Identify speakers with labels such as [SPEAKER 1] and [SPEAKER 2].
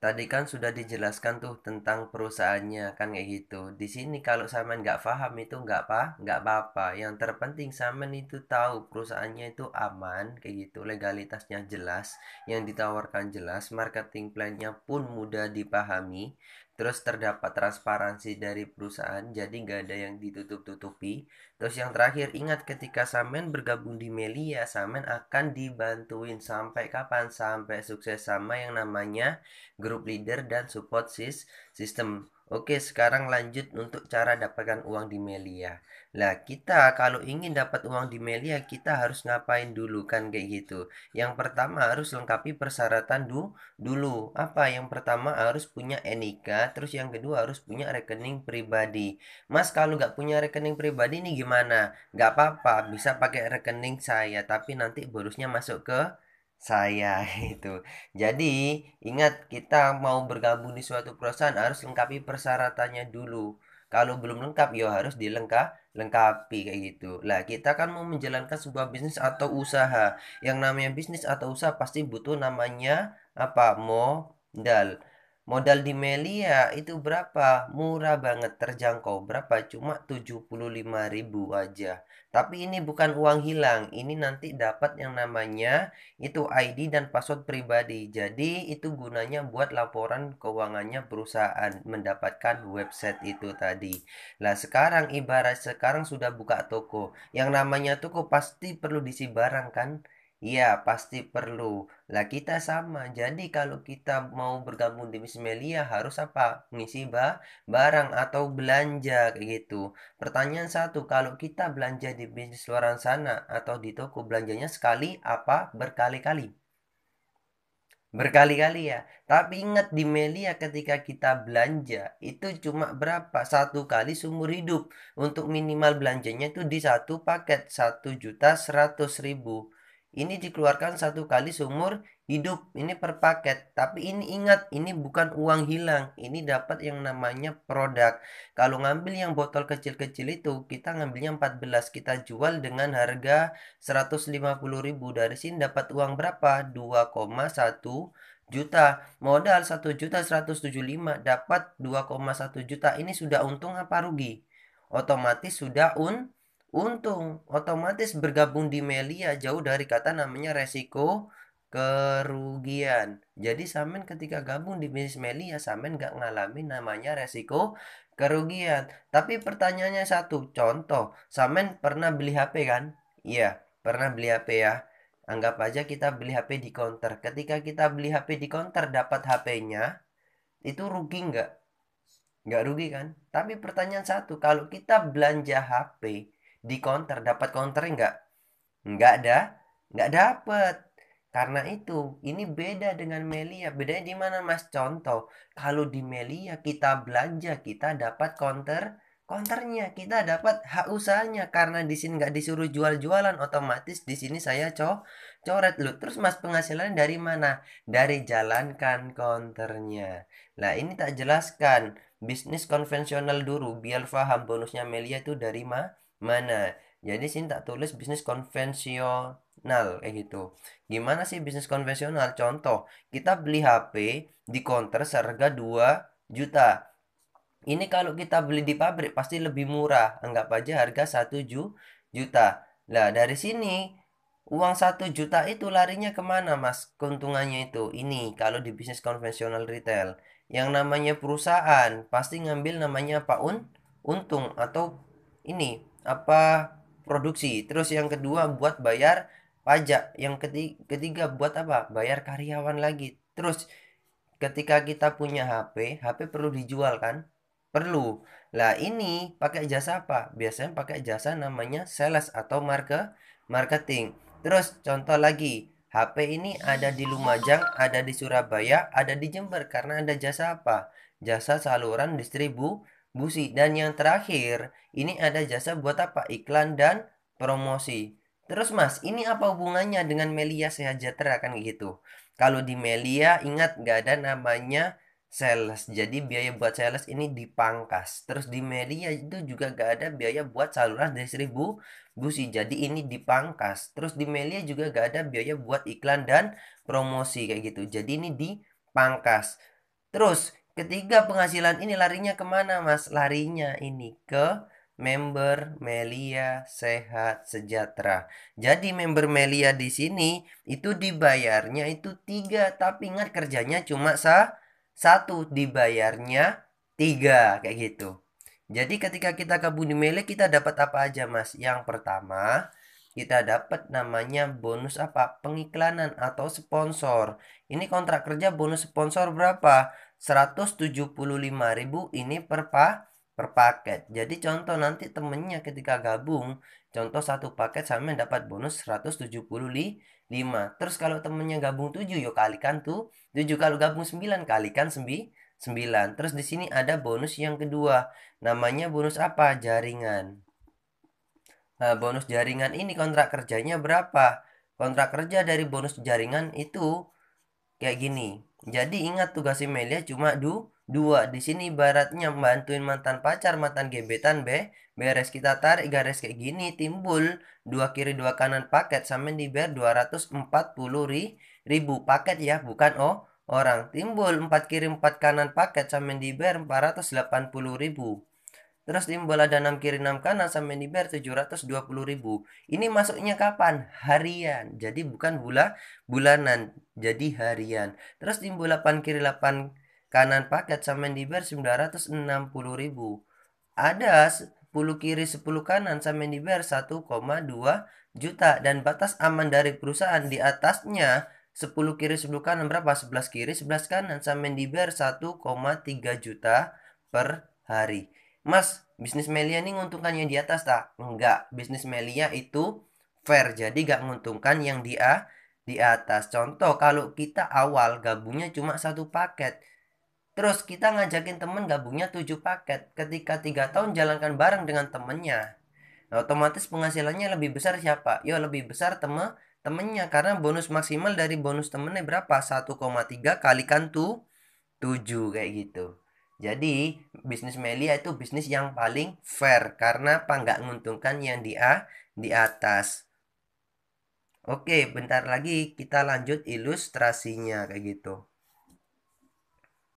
[SPEAKER 1] Tadi kan sudah dijelaskan tuh tentang perusahaannya kan kayak gitu. Di sini kalau Saman nggak paham itu nggak apa, nggak apa-apa. Yang terpenting Saman itu tahu perusahaannya itu aman kayak gitu, legalitasnya jelas, yang ditawarkan jelas, marketing plan-nya pun mudah dipahami terus terdapat transparansi dari perusahaan jadi nggak ada yang ditutup-tutupi terus yang terakhir ingat ketika Samen bergabung di Melia Samen akan dibantuin sampai kapan sampai sukses sama yang namanya grup leader dan support sis system Oke, sekarang lanjut untuk cara dapatkan uang di Melia. Lah, kita kalau ingin dapat uang di Melia, kita harus ngapain dulu kan kayak gitu. Yang pertama harus lengkapi persyaratan du dulu. Apa? Yang pertama harus punya NIK, terus yang kedua harus punya rekening pribadi. Mas, kalau nggak punya rekening pribadi ini gimana? Nggak apa-apa, bisa pakai rekening saya, tapi nanti bonusnya masuk ke saya itu. Jadi, ingat kita mau bergabung di suatu perusahaan harus lengkapi persyaratannya dulu. Kalau belum lengkap, ya harus dilengkap lengkapi kayak gitu. Lah, kita kan mau menjalankan sebuah bisnis atau usaha. Yang namanya bisnis atau usaha pasti butuh namanya apa? modal. Modal di Melia itu berapa? Murah banget terjangkau. Berapa? Cuma 75.000 aja tapi ini bukan uang hilang, ini nanti dapat yang namanya itu ID dan password pribadi. Jadi itu gunanya buat laporan keuangannya perusahaan mendapatkan website itu tadi. Nah sekarang ibarat sekarang sudah buka toko, yang namanya toko pasti perlu disi barang kan? Ya pasti perlu. Lah kita sama. Jadi kalau kita mau bergabung di Bismelia harus apa? Ngisi bah, barang atau belanja kayak gitu. Pertanyaan satu, kalau kita belanja di bisnis luar sana atau di toko belanjanya sekali apa berkali-kali? Berkali-kali ya. Tapi ingat di Melia ketika kita belanja itu cuma berapa? Satu kali seumur hidup. Untuk minimal belanjanya itu di satu paket satu juta seratus ribu ini dikeluarkan satu kali seumur hidup. Ini per paket. Tapi ini ingat, ini bukan uang hilang. Ini dapat yang namanya produk. Kalau ngambil yang botol kecil-kecil itu, kita ngambilnya 14. Kita jual dengan harga 150.000. Dari sini dapat uang berapa? 2,1 juta modal 1 juta 175 dapat 2,1 juta ini sudah untung apa rugi otomatis sudah un untung otomatis bergabung di melia jauh dari kata namanya resiko kerugian. Jadi Samen ketika gabung di bisnis Melia, Samen gak ngalami namanya resiko kerugian. Tapi pertanyaannya satu, contoh, Samen pernah beli HP kan? Iya, pernah beli HP ya. Anggap aja kita beli HP di counter. Ketika kita beli HP di counter dapat HP-nya, itu rugi nggak? Nggak rugi kan? Tapi pertanyaan satu, kalau kita belanja HP di counter dapat counter enggak enggak ada enggak dapat karena itu ini beda dengan Melia bedanya di mana mas contoh kalau di Melia kita belanja kita dapat counter counternya kita dapat hak usahanya karena di sini nggak disuruh jual-jualan otomatis di sini saya co coret lu terus mas penghasilan dari mana dari jalankan counternya nah ini tak jelaskan bisnis konvensional dulu biar paham bonusnya Melia itu dari ma mana jadi sini tak tulis bisnis konvensional kayak gitu gimana sih bisnis konvensional contoh kita beli HP di counter seharga 2 juta ini kalau kita beli di pabrik pasti lebih murah anggap aja harga 1 juta lah dari sini uang satu juta itu larinya kemana mas keuntungannya itu ini kalau di bisnis konvensional retail yang namanya perusahaan pasti ngambil namanya apa untung atau ini apa produksi terus yang kedua buat bayar pajak yang ketiga, ketiga buat apa bayar karyawan lagi terus ketika kita punya HP HP perlu dijual kan perlu lah ini pakai jasa apa biasanya pakai jasa namanya sales atau market marketing terus contoh lagi HP ini ada di Lumajang, ada di Surabaya, ada di Jember karena ada jasa apa? Jasa saluran distribu busi. Dan yang terakhir, ini ada jasa buat apa? Iklan dan promosi. Terus mas, ini apa hubungannya dengan Melia Sehat Jatera kan gitu? Kalau di Melia ingat gak ada namanya sales. Jadi biaya buat sales ini dipangkas. Terus di Melia itu juga gak ada biaya buat saluran busi, Jadi ini dipangkas. Terus di Melia juga gak ada biaya buat iklan dan promosi kayak gitu. Jadi ini dipangkas. Terus Ketiga penghasilan ini larinya kemana mas? Larinya ini ke member Melia Sehat Sejahtera. Jadi member Melia di sini itu dibayarnya itu tiga. Tapi ingat kerjanya cuma sa satu dibayarnya tiga kayak gitu. Jadi ketika kita ke Bumi Melia kita dapat apa aja mas? Yang pertama kita dapat namanya bonus apa? Pengiklanan atau sponsor. Ini kontrak kerja bonus sponsor berapa? 175.000 ini per pa per paket. Jadi contoh nanti temennya ketika gabung, contoh satu paket sama dapat bonus 175. Terus kalau temennya gabung 7 yuk kalikan tuh 7 kalau gabung 9 kalikan 9. 9. Terus di sini ada bonus yang kedua. Namanya bonus apa? Jaringan. Nah, bonus jaringan ini kontrak kerjanya berapa? Kontrak kerja dari bonus jaringan itu kayak gini. Jadi ingat tugas Melia cuma du dua. Di sini ibaratnya bantuin mantan pacar, mantan gebetan be. Beres kita tarik garis kayak gini timbul dua kiri dua kanan paket sampai di ber 240 ri, ribu paket ya, bukan oh orang timbul empat kiri empat kanan paket sampai di ber 480 ribu. Terus 15 ada 6 kiri 6 kanan sampai niber 720 ribu. Ini masuknya kapan? Harian. Jadi bukan bulan bulanan. Jadi harian. Terus timbul 8 kiri 8 kanan paket sampai niber 960 ribu. Ada 10 kiri 10 kanan sampai niber 1,2 juta. Dan batas aman dari perusahaan di atasnya 10 kiri 10 kanan berapa? 11 kiri 11 kanan sampai niber 1,3 juta per hari. Mas, bisnis Melia ini menguntungkan yang di atas tak? Enggak, bisnis Melia itu fair, jadi gak menguntungkan yang di di atas. Contoh, kalau kita awal gabungnya cuma satu paket, terus kita ngajakin temen gabungnya tujuh paket, ketika tiga tahun jalankan bareng dengan temennya, nah, otomatis penghasilannya lebih besar siapa? Yo lebih besar temen temennya karena bonus maksimal dari bonus temennya berapa 1,3 kalikan tuh 7 kayak gitu jadi bisnis Melia itu bisnis yang paling fair karena apa nggak menguntungkan yang di A di atas. Oke, bentar lagi kita lanjut ilustrasinya kayak gitu.